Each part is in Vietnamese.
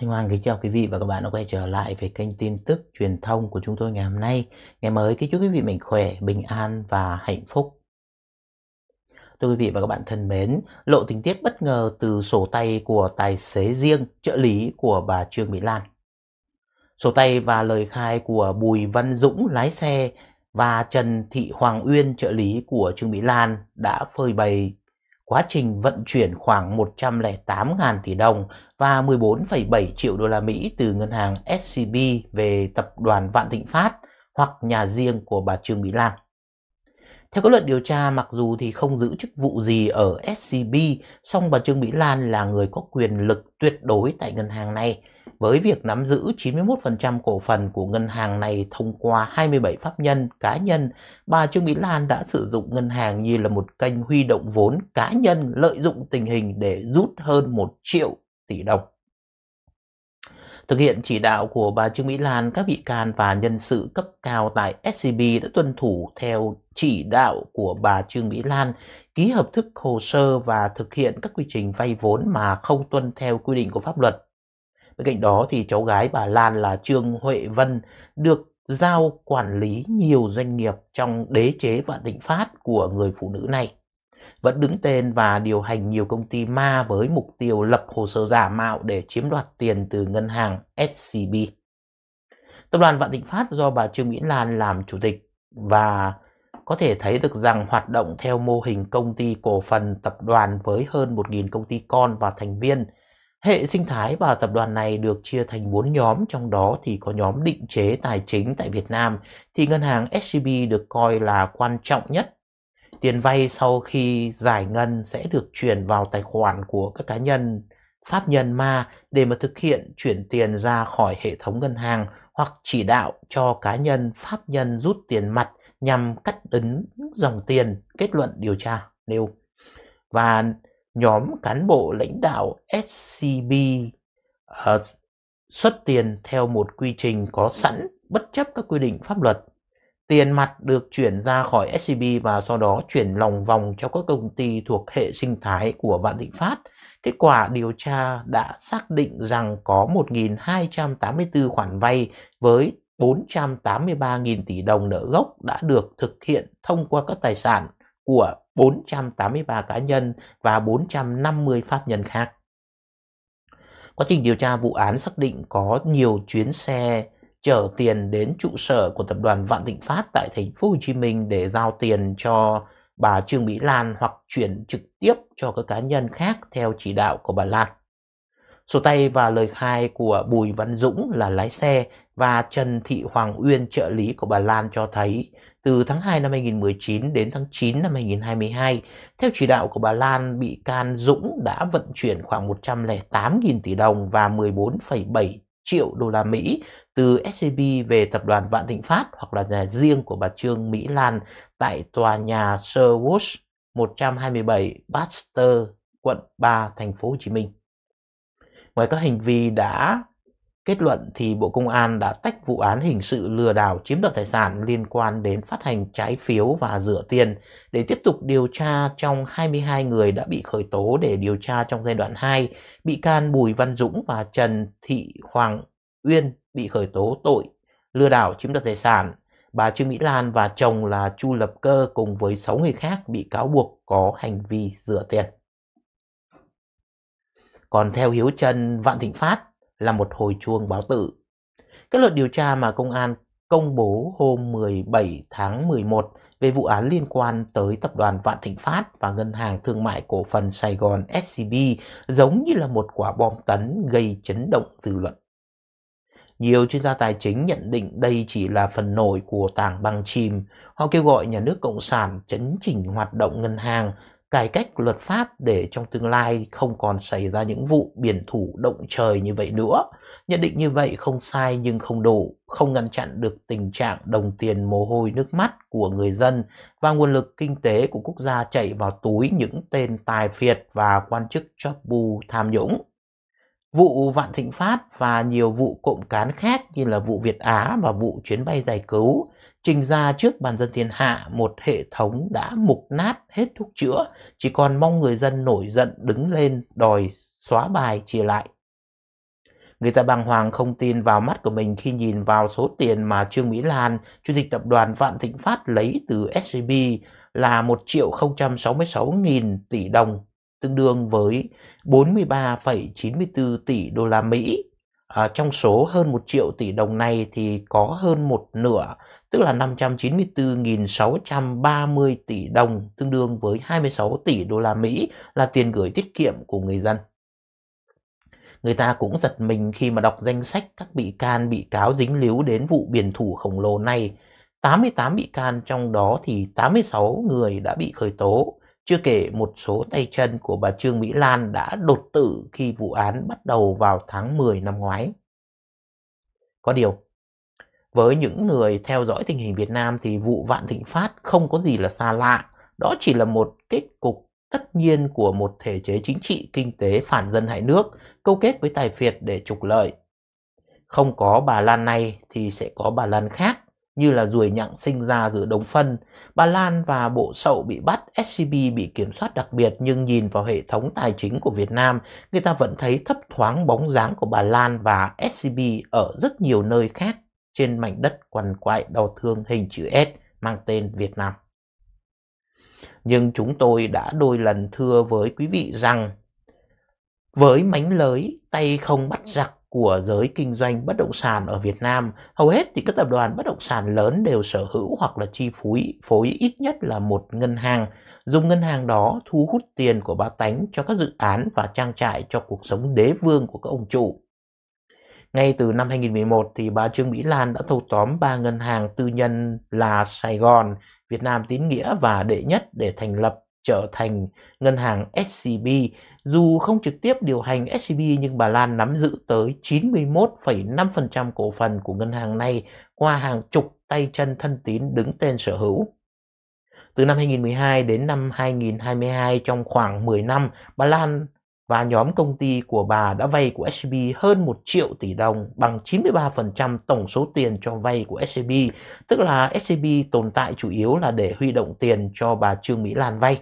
Thanh Hoàng kính chào quý vị và các bạn đã quay trở lại với kênh tin tức truyền thông của chúng tôi ngày hôm nay. Ngày mới kính chúc quý vị mình khỏe, bình an và hạnh phúc. Thưa quý vị và các bạn thân mến, lộ tình tiết bất ngờ từ sổ tay của tài xế riêng, trợ lý của bà Trương Mỹ Lan. Sổ tay và lời khai của Bùi Văn Dũng lái xe và Trần Thị Hoàng Uyên trợ lý của Trương Mỹ Lan đã phơi bày quá trình vận chuyển khoảng 108.000 tỷ đồng và 14,7 triệu đô la Mỹ từ ngân hàng SCB về tập đoàn Vạn Thịnh Phát hoặc nhà riêng của bà Trương Mỹ Lan. Theo kết luận điều tra, mặc dù thì không giữ chức vụ gì ở SCB, song bà Trương Mỹ Lan là người có quyền lực tuyệt đối tại ngân hàng này với việc nắm giữ 91% cổ phần của ngân hàng này thông qua 27 pháp nhân cá nhân, bà Trương Mỹ Lan đã sử dụng ngân hàng như là một kênh huy động vốn cá nhân lợi dụng tình hình để rút hơn 1 triệu tỷ đồng. Thực hiện chỉ đạo của bà Trương Mỹ Lan, các bị can và nhân sự cấp cao tại SCB đã tuân thủ theo chỉ đạo của bà Trương Mỹ Lan ký hợp thức hồ sơ và thực hiện các quy trình vay vốn mà không tuân theo quy định của pháp luật Bên cạnh đó thì cháu gái bà Lan là Trương Huệ Vân được giao quản lý nhiều doanh nghiệp trong đế chế vạn thịnh phát của người phụ nữ này. Vẫn đứng tên và điều hành nhiều công ty ma với mục tiêu lập hồ sơ giả mạo để chiếm đoạt tiền từ ngân hàng SCB. Tập đoàn Vạn Thịnh Phát do bà Trương Mỹ Lan làm chủ tịch và có thể thấy được rằng hoạt động theo mô hình công ty cổ phần tập đoàn với hơn 1.000 công ty con và thành viên – Hệ sinh thái và tập đoàn này được chia thành 4 nhóm, trong đó thì có nhóm định chế tài chính tại Việt Nam thì ngân hàng SCB được coi là quan trọng nhất. Tiền vay sau khi giải ngân sẽ được chuyển vào tài khoản của các cá nhân pháp nhân ma để mà thực hiện chuyển tiền ra khỏi hệ thống ngân hàng hoặc chỉ đạo cho cá nhân pháp nhân rút tiền mặt nhằm cắt đứt dòng tiền, kết luận điều tra nêu. Và nhóm cán bộ lãnh đạo SCB uh, ờ, xuất tiền theo một quy trình có sẵn bất chấp các quy định pháp luật. Tiền mặt được chuyển ra khỏi SCB và sau đó chuyển lòng vòng cho các công ty thuộc hệ sinh thái của Vạn Thịnh Phát. Kết quả điều tra đã xác định rằng có 1.284 khoản vay với 483.000 tỷ đồng nợ gốc đã được thực hiện thông qua các tài sản của 483 cá nhân và 450 pháp nhân khác. Quá trình điều tra vụ án xác định có nhiều chuyến xe chở tiền đến trụ sở của tập đoàn Vạn Thịnh Phát tại thành phố Hồ Chí Minh để giao tiền cho bà Trương Mỹ Lan hoặc chuyển trực tiếp cho các cá nhân khác theo chỉ đạo của bà Lan. Sổ tay và lời khai của Bùi Văn Dũng là lái xe và Trần Thị Hoàng Uyên trợ lý của bà Lan cho thấy từ tháng 2 năm 2019 đến tháng 9 năm 2022. Theo chỉ đạo của bà Lan, bị can Dũng đã vận chuyển khoảng 108.000 tỷ đồng và 14,7 triệu đô la Mỹ từ SCB về tập đoàn Vạn Thịnh Phát hoặc là nhà riêng của bà Trương Mỹ Lan tại tòa nhà Sherwood 127 Baxter, quận 3, thành phố Hồ Chí Minh. Ngoài các hành vi đã Kết luận thì Bộ Công an đã tách vụ án hình sự lừa đảo chiếm đoạt tài sản liên quan đến phát hành trái phiếu và rửa tiền để tiếp tục điều tra trong 22 người đã bị khởi tố để điều tra trong giai đoạn 2, bị can Bùi Văn Dũng và Trần Thị Hoàng Uyên bị khởi tố tội lừa đảo chiếm đoạt tài sản. Bà Trương Mỹ Lan và chồng là Chu Lập Cơ cùng với 6 người khác bị cáo buộc có hành vi rửa tiền. Còn theo Hiếu Trần Vạn Thịnh Phát, là một hồi chuông báo tử. Kết luận điều tra mà công an công bố hôm 17 tháng 11 về vụ án liên quan tới tập đoàn Vạn Thịnh Phát và Ngân hàng Thương mại Cổ phần Sài Gòn SCB giống như là một quả bom tấn gây chấn động dư luận. Nhiều chuyên gia tài chính nhận định đây chỉ là phần nổi của tảng băng chìm. Họ kêu gọi nhà nước Cộng sản chấn chỉnh hoạt động ngân hàng, cải cách luật pháp để trong tương lai không còn xảy ra những vụ biển thủ động trời như vậy nữa. Nhận định như vậy không sai nhưng không đủ, không ngăn chặn được tình trạng đồng tiền mồ hôi nước mắt của người dân và nguồn lực kinh tế của quốc gia chạy vào túi những tên tài phiệt và quan chức chóp bu tham nhũng. Vụ Vạn Thịnh Phát và nhiều vụ cộm cán khác như là vụ Việt Á và vụ chuyến bay giải cứu – trình ra trước bàn dân thiên hạ một hệ thống đã mục nát hết thuốc chữa, chỉ còn mong người dân nổi giận đứng lên đòi xóa bài chia lại. Người ta bàng hoàng không tin vào mắt của mình khi nhìn vào số tiền mà Trương Mỹ Lan, chủ tịch tập đoàn Vạn Thịnh Phát lấy từ SCB là 1 triệu 066 nghìn tỷ đồng, tương đương với 43,94 tỷ đô la Mỹ. À, trong số hơn 1 triệu tỷ đồng này thì có hơn một nửa tức là 594.630 tỷ đồng, tương đương với 26 tỷ đô la Mỹ là tiền gửi tiết kiệm của người dân. Người ta cũng giật mình khi mà đọc danh sách các bị can bị cáo dính líu đến vụ biển thủ khổng lồ này. 88 bị can trong đó thì 86 người đã bị khởi tố, chưa kể một số tay chân của bà Trương Mỹ Lan đã đột tử khi vụ án bắt đầu vào tháng 10 năm ngoái. Có điều, với những người theo dõi tình hình Việt Nam thì vụ Vạn Thịnh Phát không có gì là xa lạ. Đó chỉ là một kết cục tất nhiên của một thể chế chính trị kinh tế phản dân hại nước câu kết với tài phiệt để trục lợi. Không có bà Lan này thì sẽ có bà Lan khác như là ruồi nhặng sinh ra giữa đống phân. Bà Lan và bộ sậu bị bắt, SCB bị kiểm soát đặc biệt nhưng nhìn vào hệ thống tài chính của Việt Nam, người ta vẫn thấy thấp thoáng bóng dáng của bà Lan và SCB ở rất nhiều nơi khác trên mảnh đất quằn quại đau thương hình chữ S mang tên Việt Nam. Nhưng chúng tôi đã đôi lần thưa với quý vị rằng với mánh lới tay không bắt giặc của giới kinh doanh bất động sản ở Việt Nam, hầu hết thì các tập đoàn bất động sản lớn đều sở hữu hoặc là chi phối, phối ít nhất là một ngân hàng, dùng ngân hàng đó thu hút tiền của bá tánh cho các dự án và trang trại cho cuộc sống đế vương của các ông chủ. Ngay từ năm 2011 thì bà Trương Mỹ Lan đã thâu tóm ba ngân hàng tư nhân là Sài Gòn, Việt Nam Tín Nghĩa và Đệ Nhất để thành lập trở thành ngân hàng SCB. Dù không trực tiếp điều hành SCB nhưng bà Lan nắm giữ tới 91,5% cổ phần của ngân hàng này qua hàng chục tay chân thân tín đứng tên sở hữu. Từ năm 2012 đến năm 2022 trong khoảng 10 năm, bà Lan và nhóm công ty của bà đã vay của SCB hơn 1 triệu tỷ đồng bằng 93% tổng số tiền cho vay của SCB, tức là SCB tồn tại chủ yếu là để huy động tiền cho bà Trương Mỹ Lan vay.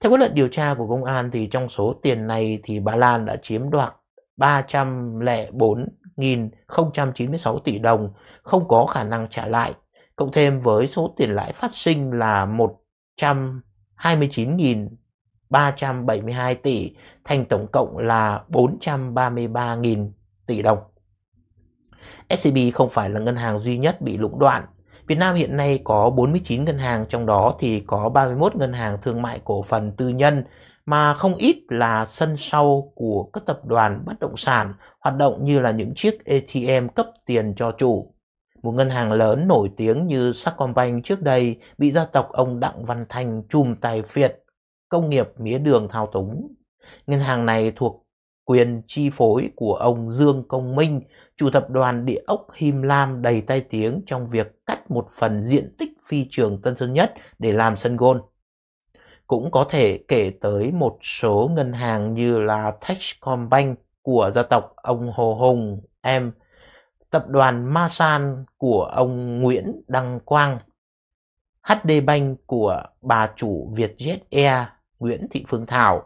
Theo kết luận điều tra của công an thì trong số tiền này thì bà Lan đã chiếm đoạt 304.096 tỷ đồng không có khả năng trả lại, cộng thêm với số tiền lãi phát sinh là 129.000 372 tỷ thành tổng cộng là 433.000 tỷ đồng. SCB không phải là ngân hàng duy nhất bị lũng đoạn. Việt Nam hiện nay có 49 ngân hàng, trong đó thì có 31 ngân hàng thương mại cổ phần tư nhân, mà không ít là sân sau của các tập đoàn bất động sản hoạt động như là những chiếc ATM cấp tiền cho chủ. Một ngân hàng lớn nổi tiếng như Sacombank trước đây bị gia tộc ông Đặng Văn Thành chùm tài phiệt công nghiệp mía đường thao túng. Ngân hàng này thuộc quyền chi phối của ông Dương Công Minh, chủ tập đoàn địa ốc Him Lam đầy tai tiếng trong việc cắt một phần diện tích phi trường Tân Sơn Nhất để làm sân gôn. Cũng có thể kể tới một số ngân hàng như là Techcombank của gia tộc ông Hồ Hùng, em, tập đoàn Masan của ông Nguyễn Đăng Quang, HD Bank của bà chủ Vietjet Air Nguyễn Thị Phương Thảo,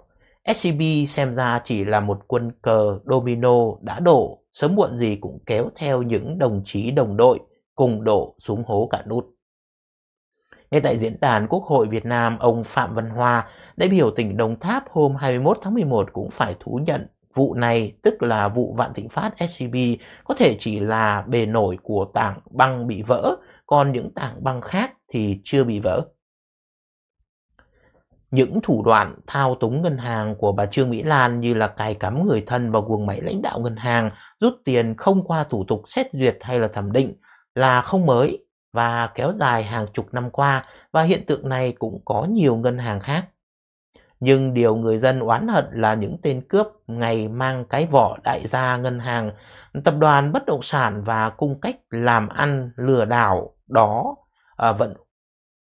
SCB xem ra chỉ là một quân cờ domino đã đổ, sớm muộn gì cũng kéo theo những đồng chí đồng đội cùng đổ xuống hố cả nút. Ngay tại diễn đàn Quốc hội Việt Nam, ông Phạm Văn Hoa, đại biểu tỉnh Đồng Tháp hôm 21 tháng 11 cũng phải thú nhận vụ này, tức là vụ Vạn Thịnh Phát SCB, có thể chỉ là bề nổi của tảng băng bị vỡ, còn những tảng băng khác thì chưa bị vỡ những thủ đoạn thao túng ngân hàng của bà Trương Mỹ Lan như là cài cắm người thân vào quần máy lãnh đạo ngân hàng, rút tiền không qua thủ tục xét duyệt hay là thẩm định là không mới và kéo dài hàng chục năm qua và hiện tượng này cũng có nhiều ngân hàng khác. Nhưng điều người dân oán hận là những tên cướp ngày mang cái vỏ đại gia ngân hàng, tập đoàn bất động sản và cung cách làm ăn lừa đảo đó à, vẫn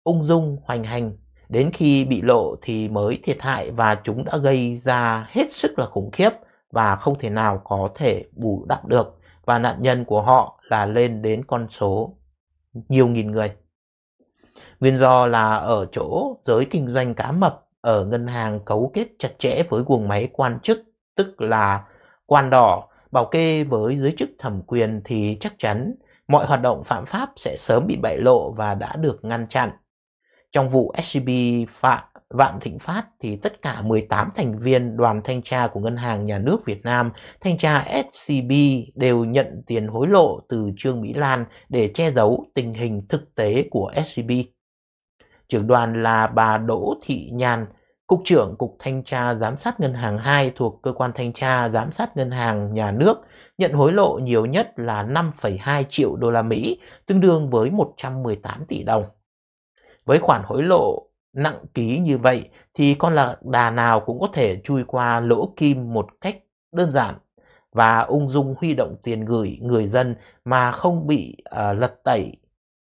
ung dung hoành hành Đến khi bị lộ thì mới thiệt hại và chúng đã gây ra hết sức là khủng khiếp và không thể nào có thể bù đắp được và nạn nhân của họ là lên đến con số nhiều nghìn người. Nguyên do là ở chỗ giới kinh doanh cá mập ở ngân hàng cấu kết chặt chẽ với guồng máy quan chức, tức là quan đỏ, bảo kê với giới chức thẩm quyền thì chắc chắn mọi hoạt động phạm pháp sẽ sớm bị bại lộ và đã được ngăn chặn. Trong vụ SCB Phạm Vạn Thịnh Phát thì tất cả 18 thành viên đoàn thanh tra của Ngân hàng Nhà nước Việt Nam, thanh tra SCB đều nhận tiền hối lộ từ Trương Mỹ Lan để che giấu tình hình thực tế của SCB. Trưởng đoàn là bà Đỗ Thị Nhàn, Cục trưởng Cục Thanh tra Giám sát Ngân hàng 2 thuộc Cơ quan Thanh tra Giám sát Ngân hàng Nhà nước nhận hối lộ nhiều nhất là 5,2 triệu đô la Mỹ, tương đương với 118 tỷ đồng. Với khoản hối lộ nặng ký như vậy thì con lạc đà nào cũng có thể chui qua lỗ kim một cách đơn giản và ung dung huy động tiền gửi người dân mà không bị uh, lật tẩy.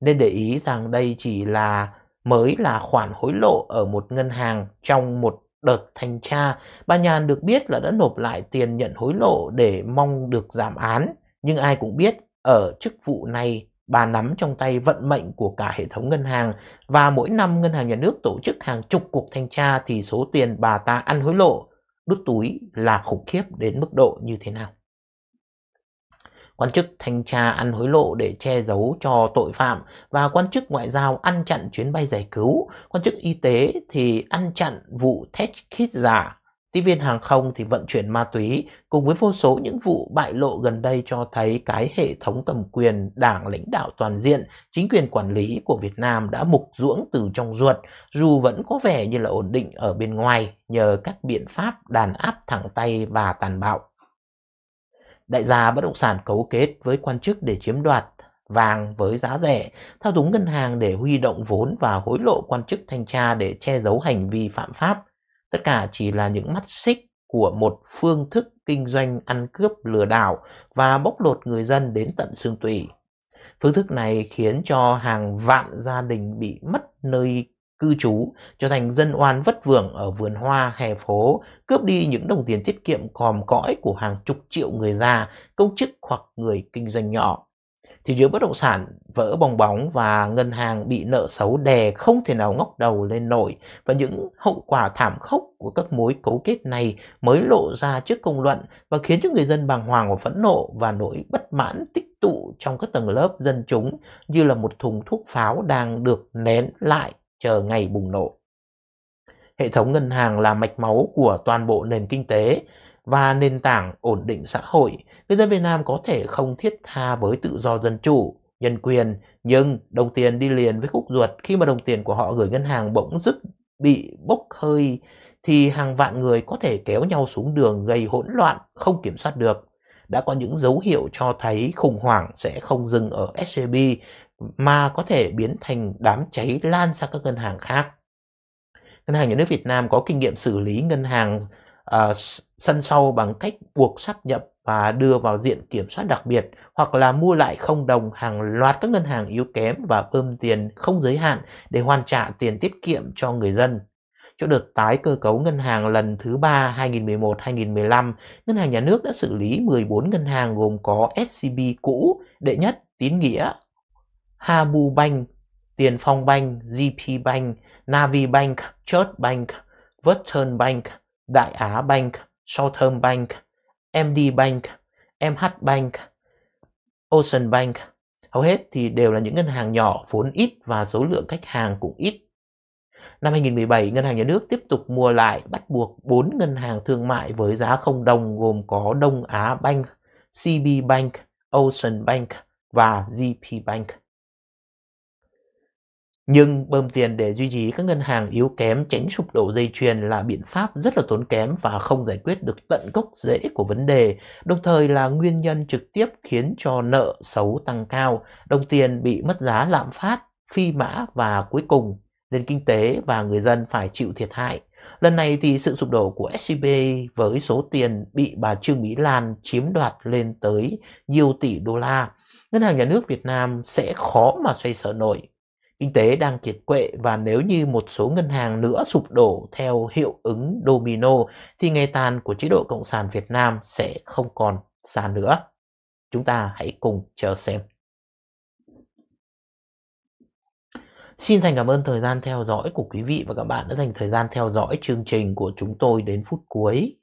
Nên để ý rằng đây chỉ là mới là khoản hối lộ ở một ngân hàng trong một đợt thanh tra. Bà Nhàn được biết là đã nộp lại tiền nhận hối lộ để mong được giảm án, nhưng ai cũng biết ở chức vụ này Bà nắm trong tay vận mệnh của cả hệ thống ngân hàng và mỗi năm ngân hàng nhà nước tổ chức hàng chục cuộc thanh tra thì số tiền bà ta ăn hối lộ, đút túi là khủng khiếp đến mức độ như thế nào. Quan chức thanh tra ăn hối lộ để che giấu cho tội phạm và quan chức ngoại giao ăn chặn chuyến bay giải cứu, quan chức y tế thì ăn chặn vụ test kit giả Tiếp viên hàng không thì vận chuyển ma túy cùng với vô số những vụ bại lộ gần đây cho thấy cái hệ thống cầm quyền, đảng lãnh đạo toàn diện, chính quyền quản lý của Việt Nam đã mục dưỡng từ trong ruột dù vẫn có vẻ như là ổn định ở bên ngoài nhờ các biện pháp đàn áp thẳng tay và tàn bạo. Đại gia bất động sản cấu kết với quan chức để chiếm đoạt vàng với giá rẻ, thao túng ngân hàng để huy động vốn và hối lộ quan chức thanh tra để che giấu hành vi phạm pháp Tất cả chỉ là những mắt xích của một phương thức kinh doanh ăn cướp lừa đảo và bóc lột người dân đến tận xương tủy. Phương thức này khiến cho hàng vạn gia đình bị mất nơi cư trú, trở thành dân oan vất vưởng ở vườn hoa, hè phố, cướp đi những đồng tiền tiết kiệm còm cõi của hàng chục triệu người già, công chức hoặc người kinh doanh nhỏ thị trường bất động sản vỡ bong bóng và ngân hàng bị nợ xấu đè không thể nào ngóc đầu lên nổi và những hậu quả thảm khốc của các mối cấu kết này mới lộ ra trước công luận và khiến cho người dân bàng hoàng và phẫn nộ và nỗi bất mãn tích tụ trong các tầng lớp dân chúng như là một thùng thuốc pháo đang được nén lại chờ ngày bùng nổ. Hệ thống ngân hàng là mạch máu của toàn bộ nền kinh tế và nền tảng ổn định xã hội người dân Việt Nam có thể không thiết tha với tự do dân chủ, nhân quyền, nhưng đồng tiền đi liền với khúc ruột khi mà đồng tiền của họ gửi ngân hàng bỗng dứt bị bốc hơi thì hàng vạn người có thể kéo nhau xuống đường gây hỗn loạn, không kiểm soát được. Đã có những dấu hiệu cho thấy khủng hoảng sẽ không dừng ở SCB mà có thể biến thành đám cháy lan sang các ngân hàng khác. Ngân hàng Nhà nước Việt Nam có kinh nghiệm xử lý ngân hàng uh, sân sau bằng cách buộc sắp nhập và đưa vào diện kiểm soát đặc biệt hoặc là mua lại không đồng hàng loạt các ngân hàng yếu kém và bơm tiền không giới hạn để hoàn trả tiền tiết kiệm cho người dân. Trong đợt tái cơ cấu ngân hàng lần thứ 3 2011-2015, Ngân hàng Nhà nước đã xử lý 14 ngân hàng gồm có SCB cũ, Đệ Nhất, Tín Nghĩa, Habu Bank, Tiền Phong Bank, GP Bank, Navi Bank, Church Bank, Western Bank, Đại Á Bank, Southern Bank, MD Bank, MH Bank, Ocean Bank. Hầu hết thì đều là những ngân hàng nhỏ, vốn ít và số lượng khách hàng cũng ít. Năm 2017, Ngân hàng Nhà nước tiếp tục mua lại bắt buộc 4 ngân hàng thương mại với giá không đồng gồm có Đông Á Bank, CB Bank, Ocean Bank và GP Bank. Nhưng bơm tiền để duy trì các ngân hàng yếu kém tránh sụp đổ dây chuyền là biện pháp rất là tốn kém và không giải quyết được tận gốc rễ của vấn đề, đồng thời là nguyên nhân trực tiếp khiến cho nợ xấu tăng cao, đồng tiền bị mất giá lạm phát, phi mã và cuối cùng nền kinh tế và người dân phải chịu thiệt hại. Lần này thì sự sụp đổ của SCB với số tiền bị bà Trương Mỹ Lan chiếm đoạt lên tới nhiều tỷ đô la, ngân hàng nhà nước Việt Nam sẽ khó mà xoay sở nổi kinh tế đang kiệt quệ và nếu như một số ngân hàng nữa sụp đổ theo hiệu ứng domino thì ngày tàn của chế độ Cộng sản Việt Nam sẽ không còn xa nữa. Chúng ta hãy cùng chờ xem. Xin thành cảm ơn thời gian theo dõi của quý vị và các bạn đã dành thời gian theo dõi chương trình của chúng tôi đến phút cuối.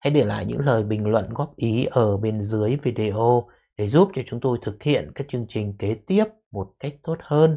Hãy để lại những lời bình luận góp ý ở bên dưới video để giúp cho chúng tôi thực hiện các chương trình kế tiếp một cách tốt hơn.